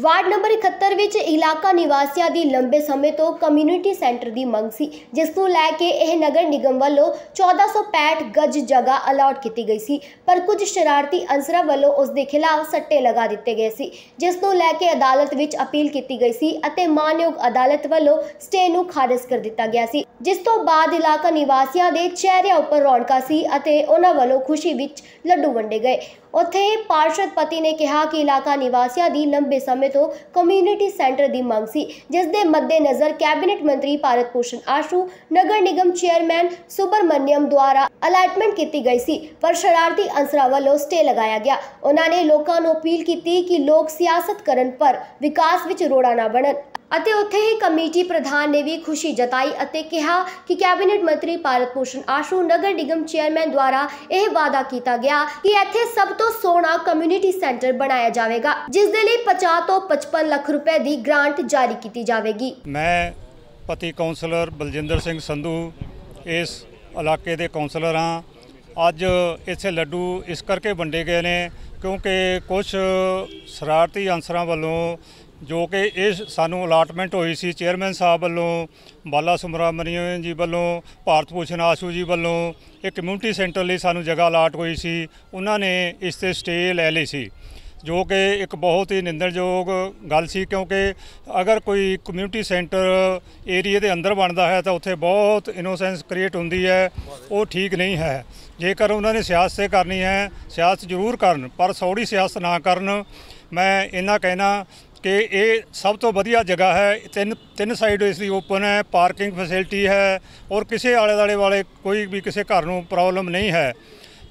ward number 71 ਵਿੱਚ ਇਲਾਕਾ ਨਿਵਾਸੀਆਂ ਦੀ ਲੰਬੇ ਸਮੇਂ ਤੋਂ ਕਮਿਊਨਿਟੀ ਸੈਂਟਰ ਦੀ ਮੰਗ ਸੀ ਜਿਸ ਨੂੰ ਲੈ ਕੇ ਇਹ ਨਗਰ ਨਿਗਮ ਵੱਲੋਂ 1465 ਗਜ ਜਗ੍ਹਾ ਅਲਾਟ ਕੀਤੀ ਗਈ ਸੀ ਪਰ ਕੁਝ ਸ਼ਰਾਰਤੀ ਅੰਸਰਾਂ ਵੱਲੋਂ ਉਸ ਦੇ ਖਿਲਾਫ ਸੱਟੇ ਲਗਾ ਦਿੱਤੇ ਗਏ ਸੀ ਜਿਸ ਨੂੰ ਲੈ ਕੇ ਅਦਾਲਤ ਵਿੱਚ ਅਪੀਲ ਕੀਤੀ ਗਈ ਸੀ ਅਤੇ ਮਾਨਯੋਗ ਅਦਾਲਤ ਵੱਲੋਂ ਸਟੇ ਨੂੰ ਖਾਰਜ ਕਰ ਦਿੱਤਾ ਗਿਆ ਸੀ ਜਿਸ ਤੋਂ ਬਾਅਦ ਇਲਾਕਾ ਨਿਵਾਸੀਆਂ ਦੇ ਚਿਹਰਿਆਂ ਉੱਪਰ ਰੌਣਕਾਂ ਸੀ ਅਤੇ ਉਹਨਾਂ ਵੱਲੋਂ ਖੁਸ਼ੀ ਵਿੱਚ ਲੱਡੂ ਵੰਡੇ ਗਏ ਉੱਥੇ ਪਾਰਸ਼ਦ ਪਤੀ ਨੇ ਕਿਹਾ ਕਿ ਇਲਾਕਾ ਨਿਵਾਸੀਆਂ ਦੀ ਲੰਬੇ ਸਮੇਂ ਤੋਂ ਕਮਿਊਨਿਟੀ ਸੈਂਟਰ ਦੀ ਮੰਗ ਸੀ ਜਿਸ ਦੇ ਮੱਦੇਨਜ਼ਰ ਕੈਬਨਿਟ ਮੰਤਰੀ ਭਾਰਤ ਭੂਸ਼ਣ ਆਸ਼ੂ ਨਗਰ ਨਿਗਮ ਚੇਅਰਮੈਨ ਸੁਬਰਮਨਿਅਮ ਦੁਆਰਾ ਅਲਾਟਮੈਂਟ ਕੀਤੀ ਗਈ ਸੀ ਪਰ ਸ਼ਰਾਰਤੀ ਅੰਸਰਾ ਵੱਲੋਂ ਸਟੇ ਲਗਾਇਆ ਗਿਆ ਉਹਨਾਂ ਨੇ ਲੋਕਾਂ ਨੂੰ ਅਪੀਲ ਕੀਤੀ ਕਿ ਲੋਕ ਸਿਆਸਤ ਕਰਨ ਪਰ ਵਿਕਾਸ ਵਿੱਚ ਰੋੜਾ ਨਾ ਬਣਨ ਅਤੇ ਉੱਥੇ ਹੀ ਕਮੇਟੀ ਪ੍ਰਧਾਨ ਨੇ ਵੀ ਖੁਸ਼ੀ ਜਤਾਈ ਅਤੇ ਕਿਹਾ ਕਿ ਕੈਬਨਿਟ ਮੰਤਰੀ ਭਾਰਤ ਪੋਸ਼ਣ ਆਸ਼ੂ ਨਗਰ ਨਿਗਮ ਚੇਅਰਮੈਨ ਦੁਆਰਾ ਇਹ ਵਾਅਦਾ ਕੀਤਾ ਗਿਆ ਕਿ ਇੱਥੇ ਸਭ ਤੋਂ ਸੋਹਣਾ ਕਮਿਊਨਿਟੀ ਸੈਂਟਰ ਬਣਾਇਆ ਜਾਵੇਗਾ ਜਿਸ ਦੇ ਲਈ 50 ਤੋਂ 55 ਲੱਖ ਰੁਪਏ ਦੀ ਗ੍ਰਾਂਟ ਜਾਰੀ ਕੀਤੀ ਜਾਵੇਗੀ ਮੈਂ ਪਤੀ ਕਾਉਂਸਲਰ ਬਲਜਿੰਦਰ ਸਿੰਘ ਸੰਧੂ ਇਸ ਇਲਾਕੇ ਦੇ ਕਾਉਂਸਲਰ ਹਾਂ ਅੱਜ ਇੱਥੇ ਲੱਡੂ ਇਸ ਕਰਕੇ ਵੰਡੇ ਗਏ ਨੇ ਕਿਉਂਕਿ ਕੁਝ ਸ਼ਰਾਰਤੀ ਅੰਸਰਾਂ ਵੱਲੋਂ ਜੋ ਕਿ ਇਹ ਸਾਨੂੰ ਅਲਾਟਮੈਂਟ ਹੋਈ ਸੀ ਚੇਅਰਮੈਨ ਸਾਹਿਬ ਵੱਲੋਂ ਬਾਲਾ ਸੁਮਰਾਮਨੀਅਨ ਜੀ ਵੱਲੋਂ ਭਾਰਤ ਭੂਸ਼ਣ ਆਸ਼ੂ ਜੀ ਵੱਲੋਂ ਇੱਕ ਕਮਿਊਨਿਟੀ ਸੈਂਟਰ ਲਈ ਸਾਨੂੰ ਜਗ੍ਹਾ ਅਲਾਟ ਹੋਈ ਸੀ ਉਹਨਾਂ ਨੇ ਇਸ ਤੇ ਸਟੇ ਲੈ ਲਈ ਸੀ ਜੋ ਕਿ ਇੱਕ ਬਹੁਤ ਹੀ ਨਿੰਦਣਯੋਗ ਗੱਲ ਸੀ ਕਿਉਂਕਿ ਅਗਰ ਕੋਈ ਕਮਿਊਨਿਟੀ ਸੈਂਟਰ ਏਰੀਆ ਦੇ ਅੰਦਰ ਬਣਦਾ ਹੈ ਤਾਂ ਉੱਥੇ ਬਹੁਤ ਇਨੋਸੈਂਸ ਕ੍ਰੀਏਟ ਹੁੰਦੀ ਹੈ ਉਹ ਠੀਕ ਨਹੀਂ ਹੈ ਜੇਕਰ ਉਹਨਾਂ ਨੇ ਸਿਆਸਤ ਕਰਨੀ ਹੈ ਸਿਆਸਤ ਜ਼ਰੂਰ ਕਰਨ ਪਰ ਸੌੜੀ ਸਿਆਸਤ ਨਾ ਕਰਨ ਮੈਂ ਇਹਨਾਂ ਕਹਿਣਾ ਕਿ ਇਹ ਸਭ ਤੋਂ ਵਧੀਆ ਜਗ੍ਹਾ ਹੈ ਤਿੰਨ ਤਿੰਨ ਸਾਈਡ ਇਸ ਦੀ ਓਪਨ ਹੈ ਪਾਰਕਿੰਗ ਫੈਸਿਲਿਟੀ ਹੈ ਔਰ ਕਿਸੇ ਆਲੇ ਦਾਲੇ ਵਾਲੇ ਕੋਈ ਵੀ ਕਿਸੇ ਘਰ ਨੂੰ ਪ੍ਰੋਬਲਮ ਨਹੀਂ ਹੈ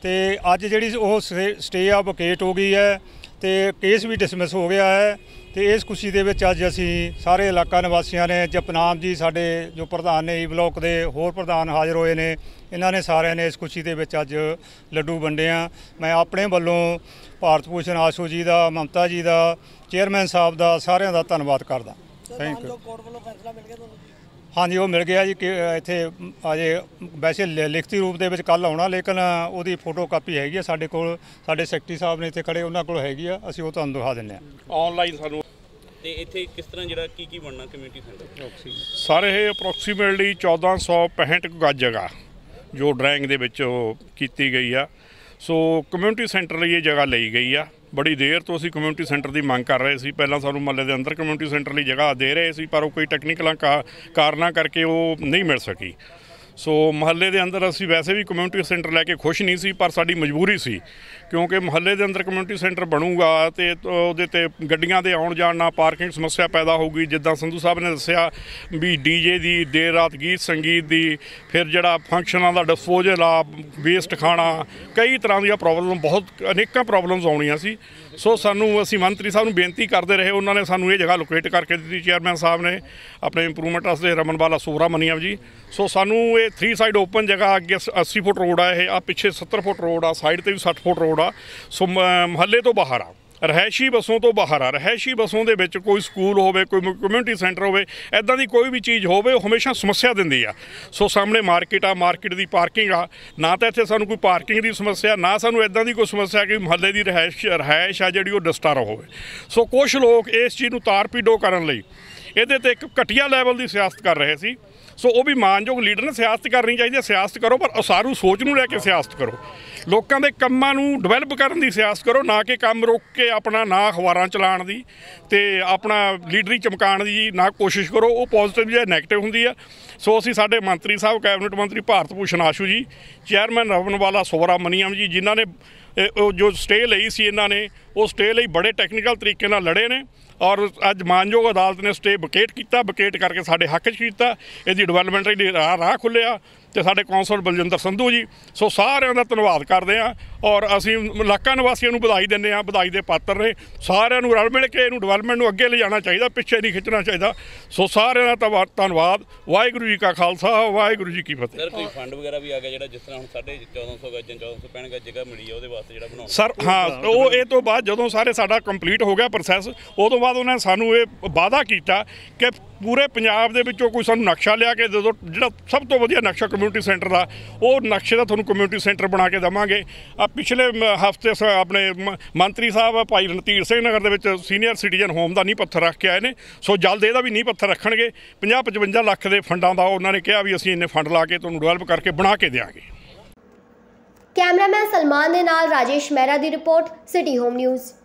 ਤੇ ਅੱਜ ਜਿਹੜੀ ਉਹ ਸਟੇ ਆ ਵਕੇਟ ਹੋ ਗਈ ਹੈ ਤੇ ਕੇਸ ਵੀ ਡਿਸਮਿਸ ਹੋ ਗਿਆ ਹੈ ਤੇ ਇਸ ਖੁਸ਼ੀ ਦੇ ਵਿੱਚ ਅੱਜ ਅਸੀਂ ਸਾਰੇ ਇਲਾਕਾ ਨਿਵਾਸੀਆਂ ਨੇ ਜਪਨਾਮ ਜੀ ਸਾਡੇ ਜੋ ਪ੍ਰਧਾਨ ਨੇ ਈ ਬਲੌਕ ਦੇ ਹੋਰ ਪ੍ਰਧਾਨ ਹਾਜ਼ਰ ਹੋਏ ਨੇ ਇਹਨਾਂ ਨੇ ਸਾਰਿਆਂ ਨੇ ਇਸ ਖੁਸ਼ੀ ਦੇ ਵਿੱਚ ਅੱਜ ਲੱਡੂ ਵੰਡੇ ਆ ਮੈਂ ਆਪਣੇ ਵੱਲੋਂ ਭਾਰਤ ਭੂਸ਼ਣ ਆਸ਼ੂ ਜੀ ਦਾ ਮਮਤਾ ਜੀ ਦਾ ਚੇਅਰਮੈਨ ਸਾਹਿਬ ਦਾ ਸਾਰਿਆਂ ਦਾ ਧੰਨਵਾਦ ਕਰਦਾ ਥੈਂਕ ਯੂ ਹਾਂਜੀ ਉਹ ਮਿਲ ਗਿਆ ਜੀ ਕਿ ਇੱਥੇ ਅਜੇ ਵੈਸੇ ਲਿਖਤੀ ਰੂਪ ਦੇ ਵਿੱਚ ਕੱਲ ਆਉਣਾ ਲੇਕਿਨ ਉਹਦੀ ਫੋਟੋ ਕਾਪੀ ਹੈਗੀ ਆ ਸਾਡੇ ਕੋਲ ਸਾਡੇ ਸੈਕਟਰੀ ਸਾਹਿਬ ਨੇ ਇੱਥੇ ਖੜੇ ਉਹਨਾਂ ਕੋਲ ਹੈਗੀ ਆ ਅਸੀਂ ਉਹ ਤੁਹਾਨੂੰ ਦਿਖਾ ਦਿੰਦੇ ਆ ਆਨਲਾਈਨ ਸਾਨੂੰ ਤੇ ਇੱਥੇ ਕਿਸ ਤਰ੍ਹਾਂ ਜਿਹੜਾ ਕੀ ਕੀ ਬਣਨਾ ਕਮਿਊਨਿਟੀ ਸੈਂਟਰ ਸਾਰੇ ਇਹ ਅਪਰੋਕਸੀਮੇਟਲੀ 1465 ਗੱਜ ਜਗਾ ਜੋ ਡਰਾਇੰਗ ਦੇ ਵਿੱਚ ਉਹ ਕੀਤੀ ਗਈ ਆ ਸੋ ਕਮਿਊਨਿਟੀ ਸੈਂਟਰ ਲਈ ਇਹ ਜਗ੍ਹਾ ਲਈ ਗਈ ਆ ਬੜੀ ਦੇਰ ਤੋਂ ਅਸੀਂ ਕਮਿਊਨਿਟੀ ਸੈਂਟਰ ਦੀ ਮੰਗ ਕਰ ਰਹੇ ਸੀ ਪਹਿਲਾਂ ਸਾਨੂੰ ਮੱਲੇ ਦੇ ਅੰਦਰ ਕਮਿਊਨਿਟੀ ਸੈਂਟਰ ਲਈ ਜਗ੍ਹਾ ਦੇ ਰਹੇ ਸੀ ਪਰ ਉਹ ਕੋਈ ਟੈਕਨੀਕਲਾਂ ਕਾਰਨਾਂ ਕਰਕੇ ਉਹ ਨਹੀਂ ਮਿਲ ਸਕੀ ਸੋ ਮਹੱਲੇ ਦੇ ਅੰਦਰ ਅਸੀਂ ਵੈਸੇ ਵੀ ਕਮਿਊਨਿਟੀ ਸੈਂਟਰ ਲੈ ਕੇ ਖੁਸ਼ ਨਹੀਂ ਸੀ ਪਰ ਸਾਡੀ ਮਜਬੂਰੀ ਸੀ ਕਿਉਂਕਿ ਮਹੱਲੇ ਦੇ ਅੰਦਰ ਕਮਿਊਨਿਟੀ ਸੈਂਟਰ ਬਣੂਗਾ ਤੇ ਉਹਦੇ ਤੇ ਗੱਡੀਆਂ ਦੇ ਆਉਣ ਜਾਣ ਨਾਲ ਪਾਰਕਿੰਗ ਸਮੱਸਿਆ ਪੈਦਾ ਹੋਊਗੀ ਜਿੱਦਾਂ ਸੰਧੂ ਸਾਹਿਬ ਨੇ ਦੱਸਿਆ ਵੀ ਡੀਜੇ ਦੀ ਦੇਰ ਰਾਤ ਗੀਤ ਸੰਗੀਤ ਦੀ ਫਿਰ ਜਿਹੜਾ ਫੰਕਸ਼ਨਾਂ ਦਾ ਡਿਸਪੋਜ਼ਲ ਆ ਵੇਸਟ ਖਾਣਾ ਕਈ ਤਰ੍ਹਾਂ ਦੀਆਂ ਪ੍ਰੋਬਲਮ ਬਹੁਤ ਅਨੇਕਾਂ ਪ੍ਰੋਬਲਮਸ ਆਉਣੀਆਂ ਸੀ ਸੋ ਸਾਨੂੰ ਅਸੀਂ ਮੰਤਰੀ ਸਾਹਿਬ ਨੂੰ ਬੇਨਤੀ ਕਰਦੇ ਰਹੇ ਉਹਨਾਂ ਨੇ ਸਾਨੂੰ ਇਹ ਜਗ੍ਹਾ ਲੋਕੇਟ ਕਰਕੇ ਦਿੱਤੀ ਚੇਅਰਮੈਨ ਸਾਹਿਬ ਨੇ ਆਪਣੇ ਇੰਪਰੂਵਮੈਂਟ ਅਸਦੇ ਰਮਨ ਬਾਲਾ ਸੋਰਾ ਜੀ ਸੋ ਸਾਨੂੰ ਇਹ ਥਰੀ ਸਾਈਡ ਓਪਨ ਜਗ੍ਹਾ ਅੱਗੇ 80 ਫੁੱਟ ਰੋਡ ਆ ਇਹ ਆ ਪਿੱਛੇ 70 ਫੁੱਟ ਰੋਡ ਆ ਸਾਈਡ ਤੇ ਵੀ 60 ਫੁੱਟ ਰੋਡ ਆ ਸੋ ਮਹੱਲੇ ਤੋਂ ਬਾਹਰ ਆ ਰਹਿਸ਼ੀ ਬਸੋਂ ਤੋਂ ਬਾਹਰ ਆ ਰਹਿਸ਼ੀ ਬਸੋਂ ਦੇ ਵਿੱਚ ਕੋਈ ਸਕੂਲ ਹੋਵੇ ਕੋਈ ਕਮਿਊਨਿਟੀ ਸੈਂਟਰ ਹੋਵੇ ਐਦਾਂ ਦੀ ਕੋਈ ਵੀ ਚੀਜ਼ ਹੋਵੇ ਉਹ ਹਮੇਸ਼ਾ ਸਮੱਸਿਆ ਦਿੰਦੀ ਆ ਸੋ ਸਾਹਮਣੇ ਮਾਰਕੀਟ ਆ ਮਾਰਕੀਟ ਦੀ ਪਾਰਕਿੰਗ ਆ ਨਾ ਤਾਂ ਇੱਥੇ ਸਾਨੂੰ ਕੋਈ ਪਾਰਕਿੰਗ ਦੀ ਸਮੱਸਿਆ ਨਾ ਸਾਨੂੰ ਐਦਾਂ ਦੀ ਕੋਈ ਸਮੱਸਿਆ ਕਿ ਮਹੱਲੇ ਦੀ ਰਹਿਸ਼ ਰਹਿਸ਼ ਆ ਜਿਹੜੀ ਉਹ ਡਸਟਾਰਾ ਹੋਵੇ ਸੋ ਕੁਝ ਲੋਕ ਇਸ ਚੀਜ਼ ਨੂੰ ਤਾਰਪੀਡੋ ਕਰਨ ਲਈ ਇਹਦੇ ਤੇ ਇੱਕ ਘਟੀਆ ਲੈਵਲ ਦੀ ਸਿਆਸਤ ਕਰ ਰਹੇ ਸੀ ਸੋ ਉਹ ਵੀ ਮਾਨਯੋਗ ਲੀਡਰ ਨੇ ਸਿਆਸਤ ਕਰਨੀ ਚਾਹੀਦੀ ਹੈ ਸਿਆਸਤ ਕਰੋ ਪਰ ਉਸਾਰੂ ਸੋਚ ਨੂੰ ਲੈ ਕੇ ਸਿਆਸਤ ਕਰੋ ਲੋਕਾਂ ਦੇ ਕੰਮਾਂ ਨੂੰ ਡਿਵੈਲਪ ਕਰਨ ਦੀ ਸਿਆਸਤ ਕਰੋ ਨਾ ਕਿ ਕੰਮ ਰੋਕ ਕੇ ਆਪਣਾ ਨਾ ਅਖਬਾਰਾਂ ਚਲਾਉਣ ਦੀ ਤੇ ਆਪਣਾ ਲੀਡਰੀ ਚਮਕਾਉਣ ਦੀ ਨਾ ਕੋਸ਼ਿਸ਼ ਕਰੋ ਉਹ ਪੋਜ਼ਿਟਿਵ ਜਾਂ ਨੈਗੇਟਿਵ ਹੁੰਦੀ ਆ ਸੋ ਅਸੀਂ ਸਾਡੇ ਮੰਤਰੀ ਸਾਹਿਬ ਕੈਬਨਿਟ ਮੰਤਰੀ ਭਾਰਤ ਭੂਸ਼ਣ ਆਸ਼ੂ ਜੀ ਚੇਅਰਮੈਨ ਰਵਨਵਾਲਾ ਸੋਹਰਾ ਮਨੀਅਮ ਜੀ ਜਿਨ੍ਹਾਂ ਨੇ ਉਹ ਜੋ ਸਟੇ ਲਈ ਸੀ ਇਹਨਾਂ ਨੇ ਉਹ ਸਟੇ ਲਈ ਬੜੇ ਟੈਕਨੀਕਲ ਤਰੀਕੇ ਨਾਲ ਲੜੇ ਨੇ ਔਰ ਅੱਜ ਮਾਨਯੋਗ ਅਦਾਲਤ ਨੇ ਸਟੇ ਬਕੇਟ ਕੀਤਾ ਬਕੇਟ ਕਰਕੇ ਸਾਡੇ ਹੱਕ 'ਚ ਕੀਤਾ ਇਹਦੀ ਡਿਵੈਲਪਮੈਂਟ ਦੀ ਰਾਹ ਖੁੱਲਿਆ ਤੇ ਸਾਡੇ ਕੌਂਸਲ ਬਲਜਿੰਦਰ ਸੰਧੂ ਜੀ ਸੋ ਸਾਰਿਆਂ ਦਾ ਧੰਨਵਾਦ ਕਰਦੇ ਆ ਔਰ ਅਸੀਂ ਇਲਾਕਾ ਨਿਵਾਸੀਆਂ ਨੂੰ ਵਧਾਈ ਦਿੰਦੇ ਆ ਵਧਾਈ ਦੇ ਪਾਤਰ ਨੇ ਸਾਰਿਆਂ ਨੂੰ ਰਲ ਮਿਲ ਕੇ ਇਹਨੂੰ ਡਿਵੈਲਪਮੈਂਟ ਨੂੰ ਅੱਗੇ ਲਿਜਾਣਾ ਚਾਹੀਦਾ ਪਿੱਛੇ ਨਹੀਂ ਖਿੱਚਣਾ ਚਾਹੀਦਾ ਸੋ ਸਾਰਿਆਂ ਦਾ ਧੰਨਵਾਦ ਵਾਹਿਗੁਰੂ ਜੀ ਕਾ ਖਾਲਸਾ ਵਾਹਿਗੁਰੂ ਜੀ ਕੀ ਫਤਿਹ ਸਰ ਕੋਈ ਫੰਡ ਵਗੈਰਾ ਵੀ ਆ ਗਿਆ ਜਿਹੜਾ ਜਿਸ ਤਰ੍ਹਾਂ ਹੁਣ ਸਾਡੇ 1450 1400 ਪੈਣ ਗਾ ਜਗ੍ਹਾ ਮਿਲੀ ਆ ਉਹਦੇ ਵਾਸਤੇ ਜਿਹੜਾ ਬਣਾਉਣਾ ਸਰ ਹਾਂ ਉਹ ਇਹ ਤੋਂ ਬਾਅਦ ਜਦੋਂ ਸਾਰੇ ਸਾਡਾ ਕੰਪਲੀਟ ਹੋ ਗਿਆ ਪ੍ਰੋਸੈਸ ਉਦੋਂ ਬਾਅਦ ਉਹਨਾਂ ਨੇ ਸਾਨੂੰ ਇਹ ਵਾਅਦਾ ਕੀਤਾ ਕਿ ਪੂਰੇ ਪੰਜਾਬ ਦੇ ਵਿੱਚੋਂ ਕੋਈ ਸਾਨੂੰ ਨਕਸ਼ਾ ਲਿਆ ਕੇ ਦੇ ਜਿਹੜਾ ਸਭ ਤੋਂ ਵਧੀਆ ਨਕਸ਼ਾ ਕਮਿਊਨਿਟੀ ਸੈਂਟਰ ਦਾ ਉਹ ਨਕਸ਼ੇ ਦਾ ਤੁਹਾਨੂੰ ਕਮਿਊਨਿਟੀ ਸੈਂਟਰ ਬਣਾ ਕੇ ਦਵਾਂਗੇ ਆ ਪਿਛਲੇ ਹਫਤੇ ਆਪਣੇ ਮੰਤਰੀ ਸਾਹਿਬ ਭਾਈ ਰਣਤੀਰ ਸਿੰਘ ਨਗਰ ਦੇ ਵਿੱਚ ਸੀਨੀਅਰ ਸਿਟੀਜ਼ਨ ਹੋਮ ਦਾ ਨਹੀਂ ਪੱਥਰ ਰੱਖ ਕੇ ਆਏ ਨੇ ਸੋ ਜਲਦ ਇਹਦਾ ਵੀ ਨਹੀਂ ਪੱਥਰ ਰੱਖਣਗੇ 50 55 ਲੱਖ ਦੇ ਫੰਡਾਂ ਦਾ ਉਹਨਾਂ ਨੇ ਕਿਹਾ ਵੀ ਅਸੀਂ ਇੰਨੇ ਫੰਡ ਲਾ ਕੇ ਤੁਹਾਨੂੰ ਡਵੈਲਪ ਕਰਕੇ ਬਣਾ ਕੇ ਦੇਵਾਂਗੇ ਕੈਮਰਾਮੈਨ ਸਲਮਾਨ ਦੇ ਨਾਲ ਰਾਜੇਸ਼ ਮਹਿਰਾ ਦੀ ਰਿਪੋਰਟ ਸਿਟੀ ਹੋਮ ਨਿਊਜ਼